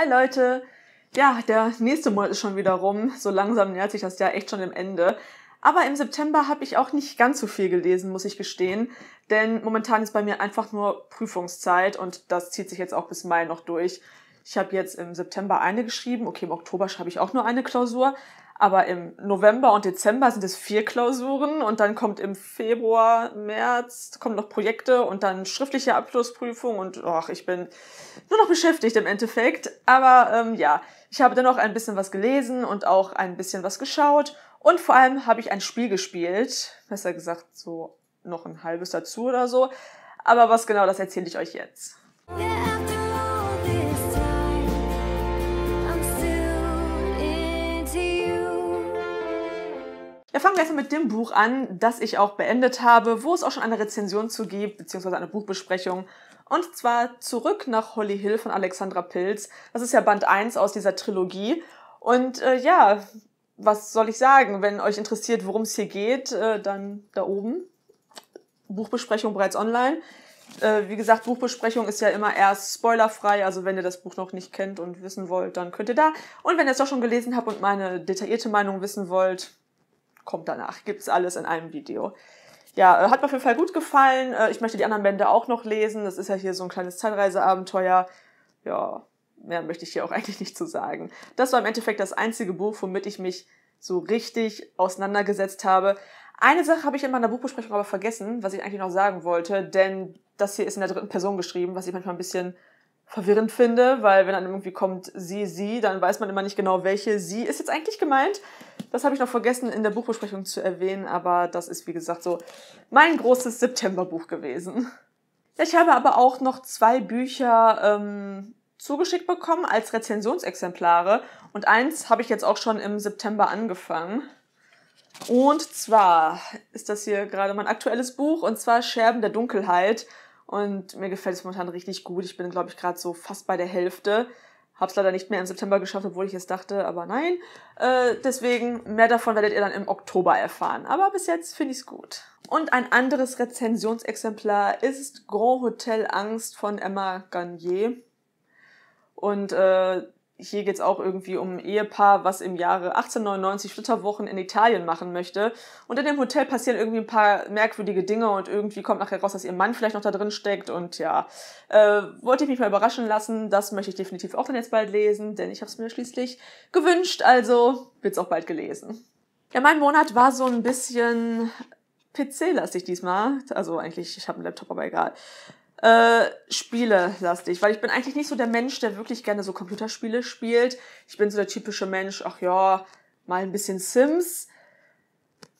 Hi Leute! Ja, der nächste Monat ist schon wieder rum. So langsam nähert sich das Jahr echt schon dem Ende. Aber im September habe ich auch nicht ganz so viel gelesen, muss ich gestehen. Denn momentan ist bei mir einfach nur Prüfungszeit und das zieht sich jetzt auch bis Mai noch durch. Ich habe jetzt im September eine geschrieben. Okay, im Oktober schreibe ich auch nur eine Klausur. Aber im November und Dezember sind es vier Klausuren und dann kommt im Februar, März, kommen noch Projekte und dann schriftliche Abschlussprüfung und ach, ich bin nur noch beschäftigt im Endeffekt. Aber ähm, ja, ich habe dennoch ein bisschen was gelesen und auch ein bisschen was geschaut und vor allem habe ich ein Spiel gespielt. Besser gesagt, so noch ein halbes dazu oder so. Aber was genau, das erzähle ich euch jetzt. Yeah. wir erstmal mit dem Buch an, das ich auch beendet habe, wo es auch schon eine Rezension zu gibt, beziehungsweise eine Buchbesprechung. Und zwar zurück nach Holly Hill von Alexandra Pilz. Das ist ja Band 1 aus dieser Trilogie. Und äh, ja, was soll ich sagen? Wenn euch interessiert, worum es hier geht, äh, dann da oben. Buchbesprechung bereits online. Äh, wie gesagt, Buchbesprechung ist ja immer erst spoilerfrei. Also wenn ihr das Buch noch nicht kennt und wissen wollt, dann könnt ihr da. Und wenn ihr es doch schon gelesen habt und meine detaillierte Meinung wissen wollt, kommt danach. Gibt's alles in einem Video. Ja, äh, hat mir auf jeden Fall gut gefallen. Äh, ich möchte die anderen Bände auch noch lesen. Das ist ja hier so ein kleines Zeitreiseabenteuer. Ja, mehr möchte ich hier auch eigentlich nicht zu sagen. Das war im Endeffekt das einzige Buch, womit ich mich so richtig auseinandergesetzt habe. Eine Sache habe ich in meiner Buchbesprechung aber vergessen, was ich eigentlich noch sagen wollte, denn das hier ist in der dritten Person geschrieben, was ich manchmal ein bisschen verwirrend finde, weil wenn dann irgendwie kommt sie, sie, dann weiß man immer nicht genau, welche sie ist jetzt eigentlich gemeint. Das habe ich noch vergessen in der Buchbesprechung zu erwähnen, aber das ist wie gesagt so mein großes Septemberbuch gewesen. Ich habe aber auch noch zwei Bücher ähm, zugeschickt bekommen als Rezensionsexemplare und eins habe ich jetzt auch schon im September angefangen. Und zwar ist das hier gerade mein aktuelles Buch und zwar Scherben der Dunkelheit und mir gefällt es momentan richtig gut. Ich bin glaube ich gerade so fast bei der Hälfte. Hab's leider nicht mehr im September geschafft, obwohl ich es dachte, aber nein. Äh, deswegen, mehr davon werdet ihr dann im Oktober erfahren. Aber bis jetzt finde ich's gut. Und ein anderes Rezensionsexemplar ist Grand Hotel Angst von Emma Garnier. Und äh, hier geht's auch irgendwie um ein Ehepaar, was im Jahre 1899 Flitterwochen in Italien machen möchte. Und in dem Hotel passieren irgendwie ein paar merkwürdige Dinge und irgendwie kommt nachher raus, dass ihr Mann vielleicht noch da drin steckt. Und ja, äh, wollte ich mich mal überraschen lassen. Das möchte ich definitiv auch dann jetzt bald lesen, denn ich habe es mir schließlich gewünscht. Also wird's auch bald gelesen. Ja, mein Monat war so ein bisschen PC-lastig diesmal. Also eigentlich, ich habe einen Laptop, aber egal äh, Spiele lastig, weil ich bin eigentlich nicht so der Mensch, der wirklich gerne so Computerspiele spielt. Ich bin so der typische Mensch, ach ja, mal ein bisschen Sims.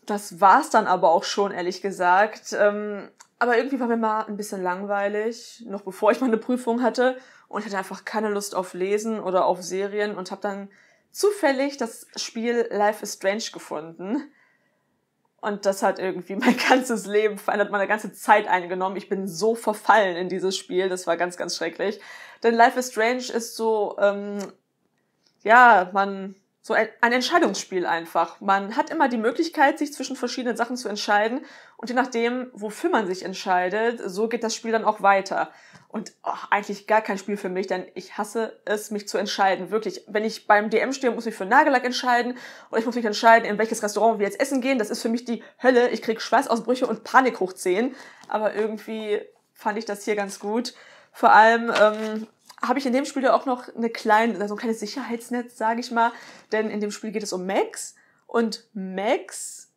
Das war's dann aber auch schon, ehrlich gesagt. Ähm, aber irgendwie war mir mal ein bisschen langweilig, noch bevor ich meine Prüfung hatte und hatte einfach keine Lust auf Lesen oder auf Serien und habe dann zufällig das Spiel Life is Strange gefunden. Und das hat irgendwie mein ganzes Leben verändert, meine ganze Zeit eingenommen. Ich bin so verfallen in dieses Spiel. Das war ganz, ganz schrecklich. Denn Life is Strange ist so, ähm, ja, man, so ein, ein Entscheidungsspiel einfach. Man hat immer die Möglichkeit, sich zwischen verschiedenen Sachen zu entscheiden. Und je nachdem, wofür man sich entscheidet, so geht das Spiel dann auch weiter. Und oh, eigentlich gar kein Spiel für mich, denn ich hasse es, mich zu entscheiden. Wirklich, wenn ich beim DM stehe, muss ich für Nagellack entscheiden oder ich muss mich entscheiden, in welches Restaurant wir jetzt essen gehen. Das ist für mich die Hölle. Ich krieg Schweißausbrüche und Panik hochziehen. Aber irgendwie fand ich das hier ganz gut. Vor allem ähm, habe ich in dem Spiel ja auch noch eine kleine, so ein kleines Sicherheitsnetz, sage ich mal. Denn in dem Spiel geht es um Max. Und Max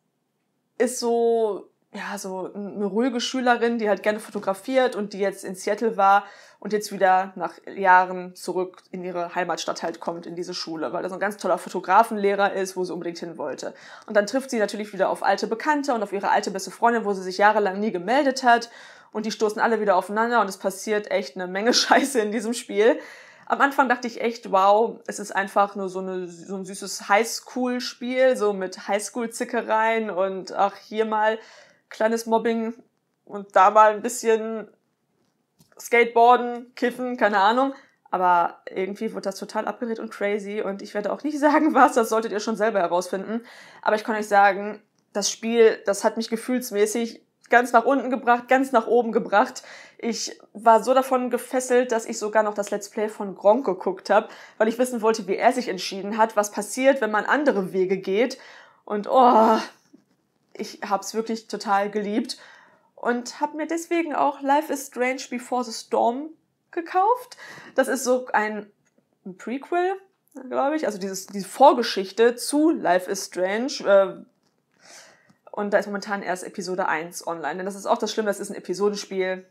ist so ja, so eine ruhige Schülerin, die halt gerne fotografiert und die jetzt in Seattle war und jetzt wieder nach Jahren zurück in ihre Heimatstadt halt kommt, in diese Schule, weil das so ein ganz toller Fotografenlehrer ist, wo sie unbedingt hin wollte. Und dann trifft sie natürlich wieder auf alte Bekannte und auf ihre alte beste Freundin, wo sie sich jahrelang nie gemeldet hat und die stoßen alle wieder aufeinander und es passiert echt eine Menge Scheiße in diesem Spiel. Am Anfang dachte ich echt, wow, es ist einfach nur so, eine, so ein süßes Highschool-Spiel, so mit Highschool-Zickereien und ach, hier mal kleines Mobbing und da mal ein bisschen Skateboarden, Kiffen, keine Ahnung. Aber irgendwie wurde das total abgedreht und crazy und ich werde auch nicht sagen, was, das solltet ihr schon selber herausfinden. Aber ich kann euch sagen, das Spiel, das hat mich gefühlsmäßig ganz nach unten gebracht, ganz nach oben gebracht. Ich war so davon gefesselt, dass ich sogar noch das Let's Play von Gronk geguckt habe, weil ich wissen wollte, wie er sich entschieden hat, was passiert, wenn man andere Wege geht. Und oh, ich habe es wirklich total geliebt und habe mir deswegen auch Life is Strange Before the Storm gekauft. Das ist so ein Prequel, glaube ich, also dieses, diese Vorgeschichte zu Life is Strange. Äh, und da ist momentan erst Episode 1 online. Denn das ist auch das Schlimme, das ist ein Episodenspiel.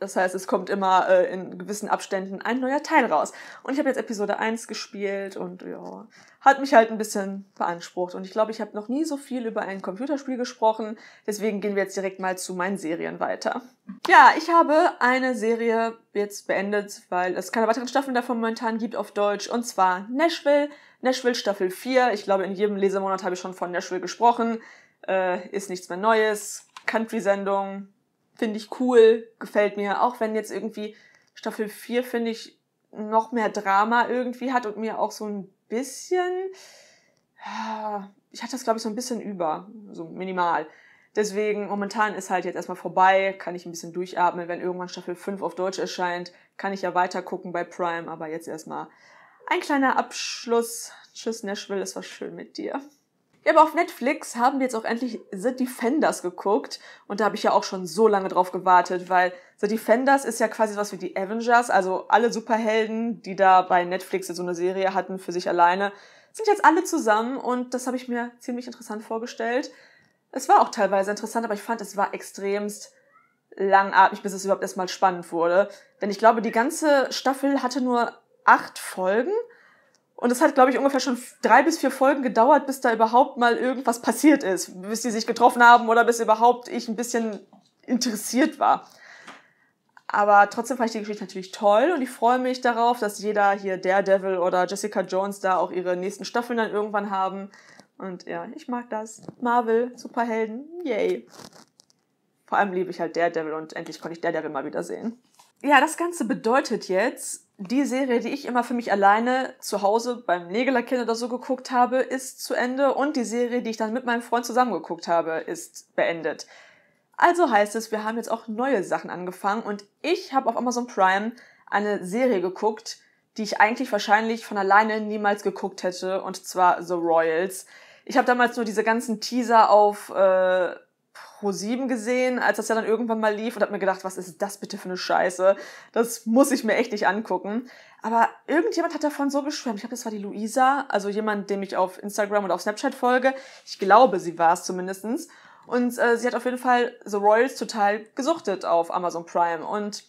Das heißt, es kommt immer äh, in gewissen Abständen ein neuer Teil raus. Und ich habe jetzt Episode 1 gespielt und ja, hat mich halt ein bisschen beansprucht. Und ich glaube, ich habe noch nie so viel über ein Computerspiel gesprochen. Deswegen gehen wir jetzt direkt mal zu meinen Serien weiter. Ja, ich habe eine Serie jetzt beendet, weil es keine weiteren Staffeln davon momentan gibt auf Deutsch. Und zwar Nashville. Nashville Staffel 4. Ich glaube, in jedem Lesemonat habe ich schon von Nashville gesprochen. Äh, ist nichts mehr Neues. Country-Sendung finde ich cool, gefällt mir. Auch wenn jetzt irgendwie Staffel 4, finde ich, noch mehr Drama irgendwie hat und mir auch so ein bisschen. Ich hatte das, glaube ich, so ein bisschen über, so minimal. Deswegen, momentan ist halt jetzt erstmal vorbei, kann ich ein bisschen durchatmen. Wenn irgendwann Staffel 5 auf Deutsch erscheint, kann ich ja weiter gucken bei Prime, aber jetzt erstmal ein kleiner Abschluss. Tschüss, Nashville, es war schön mit dir. Ja, aber auf Netflix haben wir jetzt auch endlich The Defenders geguckt. Und da habe ich ja auch schon so lange drauf gewartet, weil The Defenders ist ja quasi was wie die Avengers, also alle Superhelden, die da bei Netflix so eine Serie hatten für sich alleine, sind jetzt alle zusammen und das habe ich mir ziemlich interessant vorgestellt. Es war auch teilweise interessant, aber ich fand, es war extremst langatmig, bis es überhaupt erstmal spannend wurde. Denn ich glaube, die ganze Staffel hatte nur acht Folgen und es hat, glaube ich, ungefähr schon drei bis vier Folgen gedauert, bis da überhaupt mal irgendwas passiert ist, bis die sich getroffen haben oder bis überhaupt ich ein bisschen interessiert war. Aber trotzdem fand ich die Geschichte natürlich toll und ich freue mich darauf, dass jeder hier Daredevil oder Jessica Jones da auch ihre nächsten Staffeln dann irgendwann haben. Und ja, ich mag das. Marvel, Superhelden, yay. Vor allem liebe ich halt Daredevil und endlich konnte ich Daredevil mal wieder sehen. Ja, das Ganze bedeutet jetzt, die Serie, die ich immer für mich alleine zu Hause beim Nägelerkind oder so geguckt habe, ist zu Ende und die Serie, die ich dann mit meinem Freund zusammen geguckt habe, ist beendet. Also heißt es, wir haben jetzt auch neue Sachen angefangen und ich habe auf Amazon Prime eine Serie geguckt, die ich eigentlich wahrscheinlich von alleine niemals geguckt hätte und zwar The Royals. Ich habe damals nur diese ganzen Teaser auf äh, Pro7 gesehen, als das ja dann irgendwann mal lief und habe mir gedacht, was ist das bitte für eine Scheiße? Das muss ich mir echt nicht angucken. Aber irgendjemand hat davon so geschwärmt. Ich glaube, das war die Luisa, also jemand, dem ich auf Instagram und auf Snapchat folge. Ich glaube, sie war es zumindestens. Und äh, sie hat auf jeden Fall The Royals total gesuchtet auf Amazon Prime. Und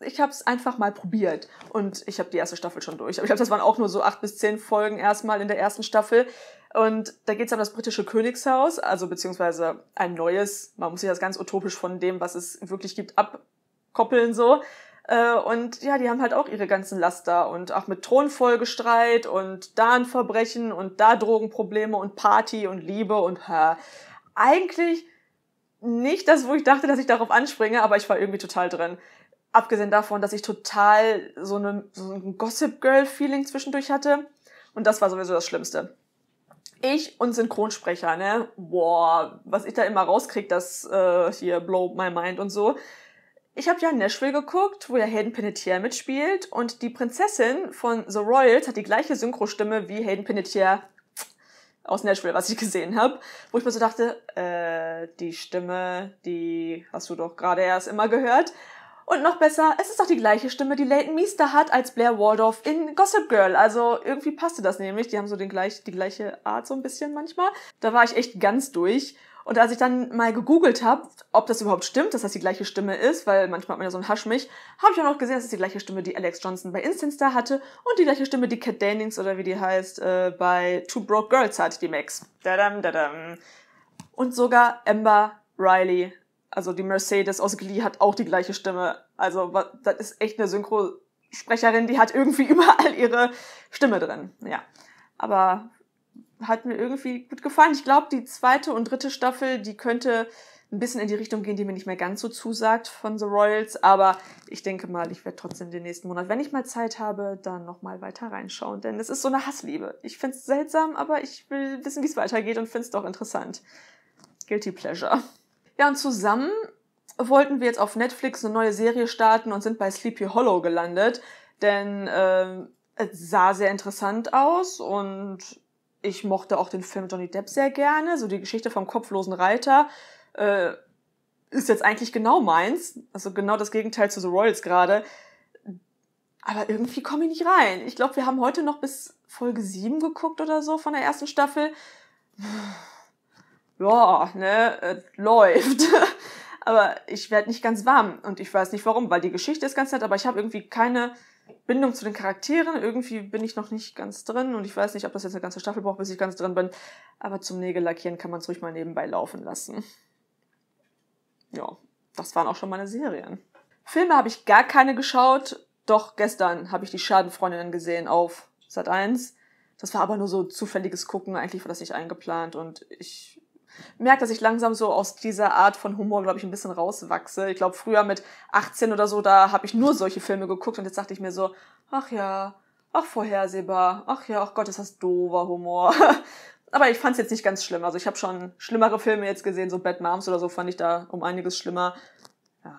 ich habe es einfach mal probiert und ich habe die erste Staffel schon durch. Aber ich glaube, das waren auch nur so acht bis zehn Folgen erstmal in der ersten Staffel. Und da geht es um das britische Königshaus, also beziehungsweise ein neues, man muss sich das ganz utopisch von dem, was es wirklich gibt, abkoppeln so. Äh, und ja, die haben halt auch ihre ganzen Laster und auch mit Thronfolgestreit und da ein Verbrechen und da Drogenprobleme und Party und Liebe und ha. Eigentlich nicht das, wo ich dachte, dass ich darauf anspringe, aber ich war irgendwie total drin. Abgesehen davon, dass ich total so, eine, so ein Gossip Girl-Feeling zwischendurch hatte. Und das war sowieso das Schlimmste ich und Synchronsprecher, ne? Boah, was ich da immer rauskrieg, das äh, hier blow my mind und so. Ich habe ja Nashville geguckt, wo ja Hayden Panettiere mitspielt und die Prinzessin von The Royals hat die gleiche Synchrostimme wie Hayden Panettiere aus Nashville, was ich gesehen habe, wo ich mir so dachte, äh, die Stimme, die hast du doch gerade erst immer gehört. Und noch besser, es ist doch die gleiche Stimme, die Leighton Meester hat als Blair Waldorf in Gossip Girl. Also irgendwie passte das nämlich. Die haben so den gleich, die gleiche Art so ein bisschen manchmal. Da war ich echt ganz durch. Und als ich dann mal gegoogelt habe, ob das überhaupt stimmt, dass das die gleiche Stimme ist, weil manchmal hat man ja so einen Haschmich, habe ich auch noch gesehen, das ist die gleiche Stimme, die Alex Johnson bei Instant Star hatte und die gleiche Stimme, die Cat Dennings oder wie die heißt, äh, bei Two Broke Girls hat, die Max. Da da dadam. Und sogar Amber Riley also die Mercedes aus Glee hat auch die gleiche Stimme. Also das ist echt eine Synchrosprecherin, die hat irgendwie überall ihre Stimme drin. Ja, aber hat mir irgendwie gut gefallen. Ich glaube, die zweite und dritte Staffel, die könnte ein bisschen in die Richtung gehen, die mir nicht mehr ganz so zusagt von The Royals, aber ich denke mal, ich werde trotzdem den nächsten Monat, wenn ich mal Zeit habe, dann nochmal weiter reinschauen, denn es ist so eine Hassliebe. Ich finde es seltsam, aber ich will wissen, wie es weitergeht und finde es doch interessant. Guilty Pleasure. Ja, und zusammen wollten wir jetzt auf Netflix eine neue Serie starten und sind bei Sleepy Hollow gelandet, denn äh, es sah sehr interessant aus und ich mochte auch den Film Johnny Depp sehr gerne, so die Geschichte vom kopflosen Reiter. Äh, ist jetzt eigentlich genau meins, also genau das Gegenteil zu The Royals gerade. Aber irgendwie komme ich nicht rein. Ich glaube, wir haben heute noch bis Folge 7 geguckt oder so von der ersten Staffel ja, ne, äh, läuft. aber ich werde nicht ganz warm und ich weiß nicht warum, weil die Geschichte ist ganz nett, aber ich habe irgendwie keine Bindung zu den Charakteren. Irgendwie bin ich noch nicht ganz drin und ich weiß nicht, ob das jetzt eine ganze Staffel braucht, bis ich ganz drin bin. Aber zum Nägel lackieren kann man es ruhig mal nebenbei laufen lassen. Ja, das waren auch schon meine Serien. Filme habe ich gar keine geschaut, doch gestern habe ich die Schadenfreundinnen gesehen auf Sat 1. Das war aber nur so zufälliges Gucken, eigentlich war das nicht eingeplant und ich merke, dass ich langsam so aus dieser Art von Humor, glaube ich, ein bisschen rauswachse. Ich glaube, früher mit 18 oder so, da habe ich nur solche Filme geguckt und jetzt dachte ich mir so, ach ja, ach vorhersehbar, ach ja, ach Gott, ist das dover Humor. Aber ich fand es jetzt nicht ganz schlimm. Also ich habe schon schlimmere Filme jetzt gesehen, so Bad Moms oder so fand ich da um einiges schlimmer. Ja,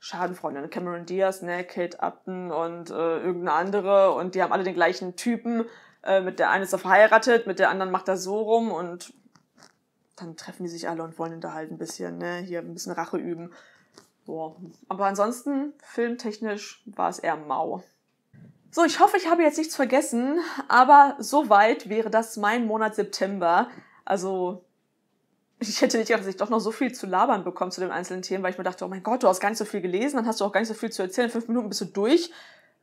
Schadenfreunde, ne? Cameron Diaz, ne, Kate Upton und äh, irgendeine andere und die haben alle den gleichen Typen. Äh, mit der einen ist er verheiratet, mit der anderen macht er so rum und dann treffen die sich alle und wollen da halt ein bisschen, ne? Hier ein bisschen Rache üben. So. Aber ansonsten, filmtechnisch war es eher mau. So, ich hoffe, ich habe jetzt nichts vergessen, aber soweit wäre das mein Monat September. Also, ich hätte nicht gedacht, dass ich doch noch so viel zu labern bekomme zu den einzelnen Themen, weil ich mir dachte, oh mein Gott, du hast gar nicht so viel gelesen, dann hast du auch gar nicht so viel zu erzählen, fünf Minuten bist du durch.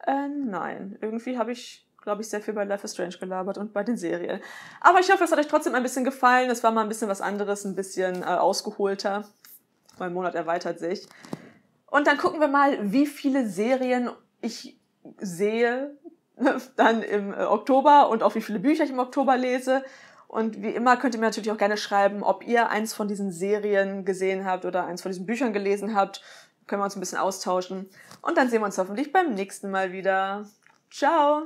Äh, nein, irgendwie habe ich glaube ich, sehr viel bei Life is Strange gelabert und bei den Serien. Aber ich hoffe, es hat euch trotzdem ein bisschen gefallen. Es war mal ein bisschen was anderes, ein bisschen äh, ausgeholter. Mein Monat erweitert sich. Und dann gucken wir mal, wie viele Serien ich sehe dann im äh, Oktober und auch wie viele Bücher ich im Oktober lese. Und wie immer könnt ihr mir natürlich auch gerne schreiben, ob ihr eins von diesen Serien gesehen habt oder eins von diesen Büchern gelesen habt. Können wir uns ein bisschen austauschen. Und dann sehen wir uns hoffentlich beim nächsten Mal wieder. Ciao!